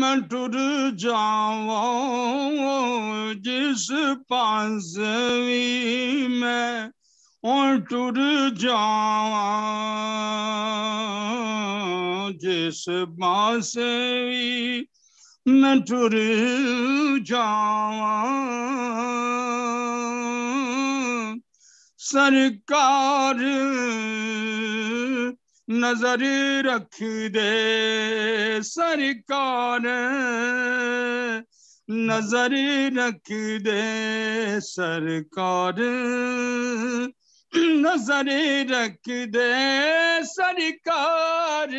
मैं टुर जाऊं जिस पास भी मैं और टुर जाऊं जिस बांसवी मैं टुर जाऊं सरकार नजर रख दे सरकार नजर रख दे सरकार नजर रख दे सरकार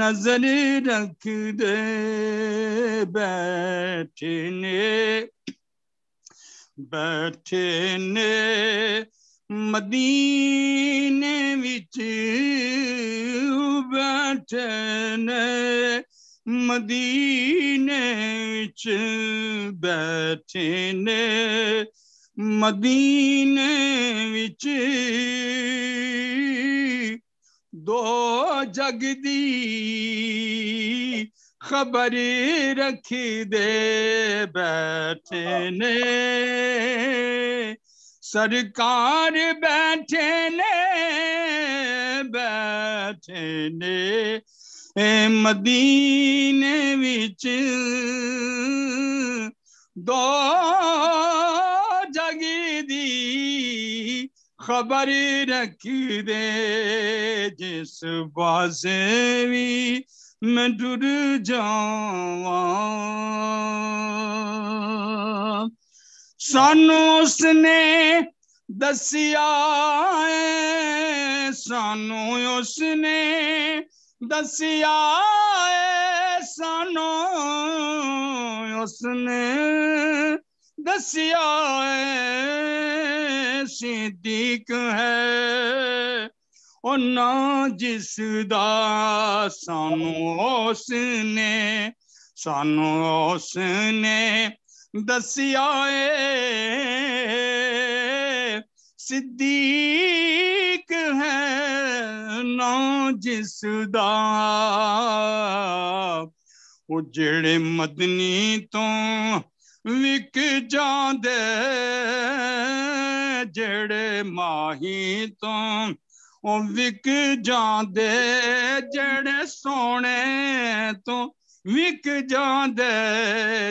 नजर रख दे बैठने बैठने मदीने विच वचन मदीने च बैठे ने मदीने विच दो जगदी खबर रख दे बैठे ने सरकार बैठे ने मदीन जगदी ख़बर रखी देस बि माने दसिया सानू उसने दसिया सानू उसने दसिया सिद्दीक है ਉਹ ਨਾ ਜਿਸ ਦਾ ਸਾਨੂੰ ਉਸ ਨੇ ਸਾਨੂੰ ਉਸ ਨੇ ਦੱਸਿਆ ਏ ਸਿੱਦੀਕ ਹੈ ਸੁਣੋ ਜਿਸ ਦਾ ਉਹ ਜਿਹੜੇ ਮਦਨੀ ਤੋਂ ਵਿਕ ਜਾਂਦੇ ਜਿਹੜੇ ਮਾਹੀ ਤੋਂ ਉਹ ਵਿਕ ਜਾਂਦੇ ਜਿਹੜੇ ਸੋਹਣੇ ਤੋਂ ਵਿਕ ਜਾਂਦੇ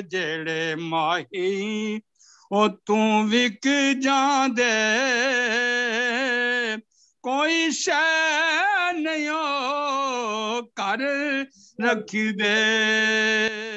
ਜਿਹੜੇ ਮਾਹੀ ਉਹ ਤੂੰ ਵਿਕ ਜਾਂਦੇ कोई शो कर रख दे